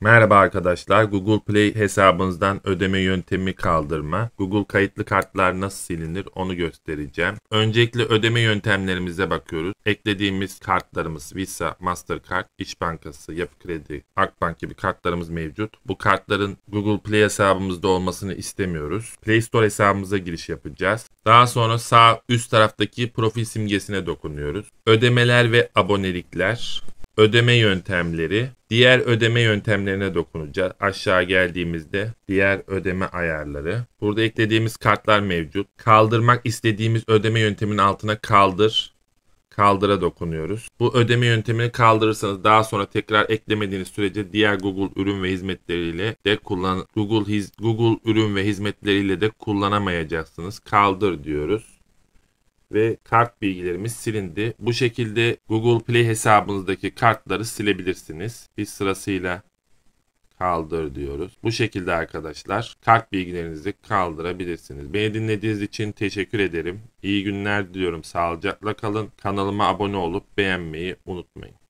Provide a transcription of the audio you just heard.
Merhaba arkadaşlar. Google Play hesabınızdan ödeme yöntemi kaldırma. Google kayıtlı kartlar nasıl silinir onu göstereceğim. Öncelikle ödeme yöntemlerimize bakıyoruz. Eklediğimiz kartlarımız Visa, Mastercard, İş Bankası, Yapı Kredi, Akbank gibi kartlarımız mevcut. Bu kartların Google Play hesabımızda olmasını istemiyoruz. Play Store hesabımıza giriş yapacağız. Daha sonra sağ üst taraftaki profil simgesine dokunuyoruz. Ödemeler ve abonelikler ödeme yöntemleri, diğer ödeme yöntemlerine dokunacağız. Aşağı geldiğimizde diğer ödeme ayarları. Burada eklediğimiz kartlar mevcut. Kaldırmak istediğimiz ödeme yönteminin altına kaldır kaldıra dokunuyoruz. Bu ödeme yöntemini kaldırırsanız daha sonra tekrar eklemediğiniz sürece diğer Google ürün ve hizmetleriyle de kullan Google His Google ürün ve hizmetleriyle de kullanamayacaksınız. Kaldır diyoruz ve kart bilgilerimiz silindi. Bu şekilde Google Play hesabınızdaki kartları silebilirsiniz. Biz sırasıyla kaldır diyoruz. Bu şekilde arkadaşlar kart bilgilerinizi kaldırabilirsiniz. Beni dinlediğiniz için teşekkür ederim. İyi günler diliyorum. Sağlıcakla kalın. Kanalıma abone olup beğenmeyi unutmayın.